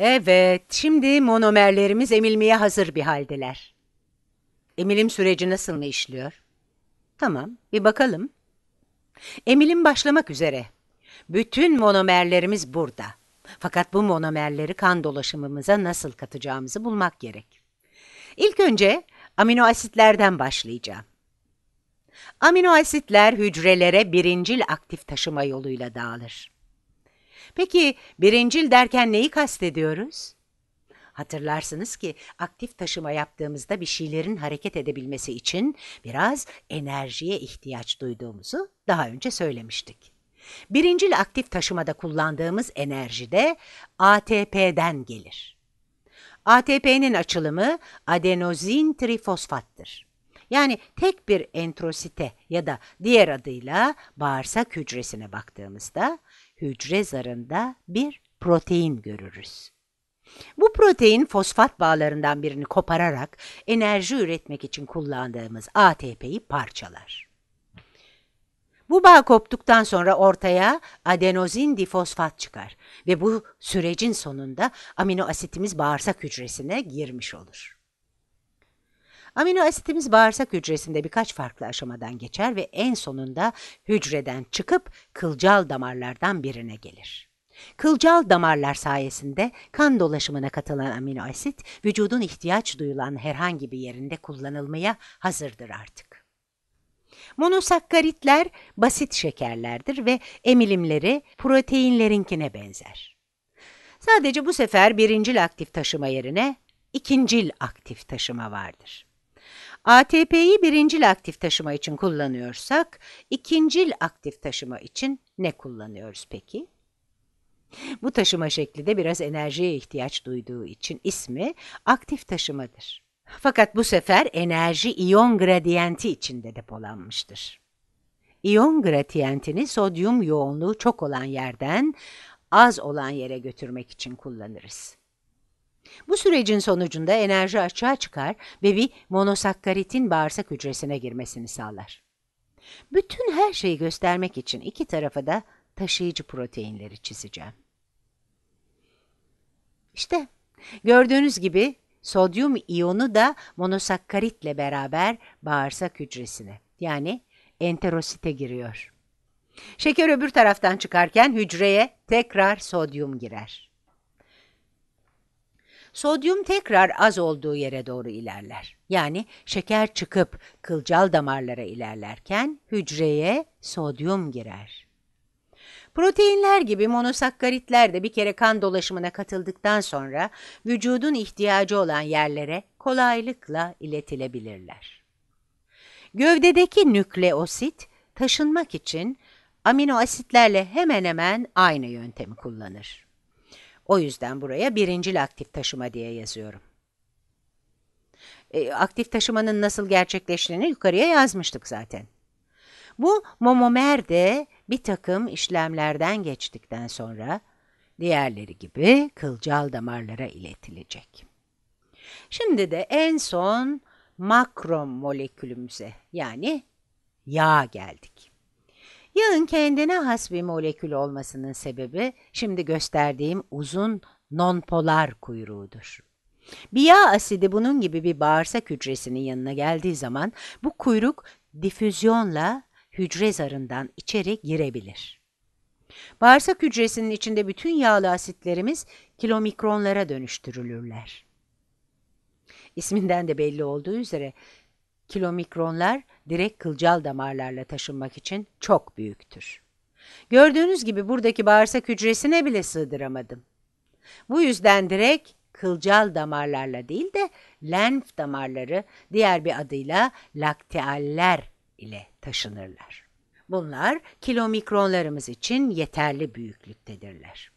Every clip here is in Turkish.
Evet, şimdi monomerlerimiz emilmeye hazır bir haldeler. Emilim süreci nasıl mı işliyor? Tamam, bir bakalım. Emilim başlamak üzere. Bütün monomerlerimiz burada. Fakat bu monomerleri kan dolaşımımıza nasıl katacağımızı bulmak gerek. İlk önce amino asitlerden başlayacağım. Amino asitler hücrelere birincil aktif taşıma yoluyla dağılır. Peki birincil derken neyi kastediyoruz? Hatırlarsınız ki aktif taşıma yaptığımızda bir şeylerin hareket edebilmesi için biraz enerjiye ihtiyaç duyduğumuzu daha önce söylemiştik. Birincil aktif taşımada kullandığımız enerji de ATP'den gelir. ATP'nin açılımı adenozin trifosfattır. Yani tek bir entrosite ya da diğer adıyla bağırsak hücresine baktığımızda hücre zarında bir protein görürüz. Bu protein fosfat bağlarından birini kopararak enerji üretmek için kullandığımız ATP'yi parçalar. Bu bağ koptuktan sonra ortaya adenozin difosfat çıkar ve bu sürecin sonunda amino asitimiz bağırsak hücresine girmiş olur. Amino asitimiz bağırsak hücresinde birkaç farklı aşamadan geçer ve en sonunda hücreden çıkıp kılcal damarlardan birine gelir. Kılcal damarlar sayesinde kan dolaşımına katılan amino asit, vücudun ihtiyaç duyulan herhangi bir yerinde kullanılmaya hazırdır artık. Monosakkaritler basit şekerlerdir ve emilimleri proteinlerinkine benzer. Sadece bu sefer birincil aktif taşıma yerine ikincil aktif taşıma vardır. ATP'yi birincil aktif taşıma için kullanıyorsak, ikincil aktif taşıma için ne kullanıyoruz peki? Bu taşıma şekli de biraz enerjiye ihtiyaç duyduğu için ismi aktif taşımadır. Fakat bu sefer enerji iyon gradiyenti içinde depolanmıştır. İyon gradiyentini sodyum yoğunluğu çok olan yerden az olan yere götürmek için kullanırız. Bu sürecin sonucunda enerji açığa çıkar ve bir monosakkaritin bağırsak hücresine girmesini sağlar. Bütün her şeyi göstermek için iki tarafa da taşıyıcı proteinleri çizeceğim. İşte gördüğünüz gibi sodyum iyonu da monosakkaritle beraber bağırsak hücresine yani enterosite giriyor. Şeker öbür taraftan çıkarken hücreye tekrar sodyum girer sodyum tekrar az olduğu yere doğru ilerler. Yani şeker çıkıp kılcal damarlara ilerlerken hücreye sodyum girer. Proteinler gibi monosakkaritler de bir kere kan dolaşımına katıldıktan sonra vücudun ihtiyacı olan yerlere kolaylıkla iletilebilirler. Gövdedeki nükleosit taşınmak için amino asitlerle hemen hemen aynı yöntemi kullanır. O yüzden buraya birincil aktif taşıma diye yazıyorum. E, aktif taşımanın nasıl gerçekleştiğini yukarıya yazmıştık zaten. Bu momomerde bir takım işlemlerden geçtikten sonra diğerleri gibi kılcal damarlara iletilecek. Şimdi de en son makromolekülümüze yani yağ geldik. Yağın kendine has bir molekül olmasının sebebi şimdi gösterdiğim uzun nonpolar kuyruğudur. Bir yağ asidi bunun gibi bir bağırsak hücresinin yanına geldiği zaman bu kuyruk difüzyonla hücre zarından içeri girebilir. Bağırsak hücresinin içinde bütün yağlı asitlerimiz kilomikronlara dönüştürülürler. İsminden de belli olduğu üzere kilomikronlar direkt kılcal damarlarla taşınmak için çok büyüktür. Gördüğünüz gibi buradaki bağırsak hücresine bile sığdıramadım. Bu yüzden direkt kılcal damarlarla değil de lenf damarları diğer bir adıyla laktialler ile taşınırlar. Bunlar kilomikronlarımız için yeterli büyüklüktedirler.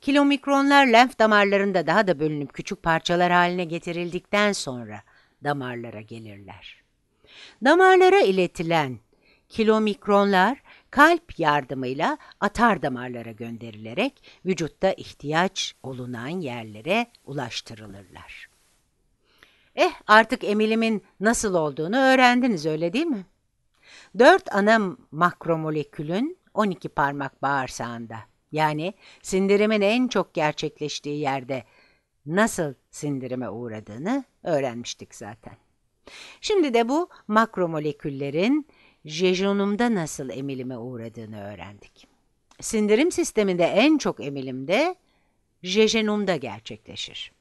Kilomikronlar lenf damarlarında daha da bölünüp küçük parçalar haline getirildikten sonra damarlara gelirler. Damarlara iletilen kilomikronlar kalp yardımıyla atar damarlara gönderilerek vücutta ihtiyaç olunan yerlere ulaştırılırlar. Eh artık emilimin nasıl olduğunu öğrendiniz öyle değil mi? Dört ana makromolekülün 12 parmak bağırsağında yani sindirimin en çok gerçekleştiği yerde nasıl sindirime uğradığını öğrenmiştik zaten. Şimdi de bu makromoleküllerin jejunumda nasıl emilime uğradığını öğrendik. Sindirim sisteminde en çok emilim de jejenumda gerçekleşir.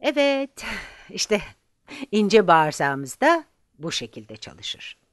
Evet, işte ince bağırsağımızda bu şekilde çalışır.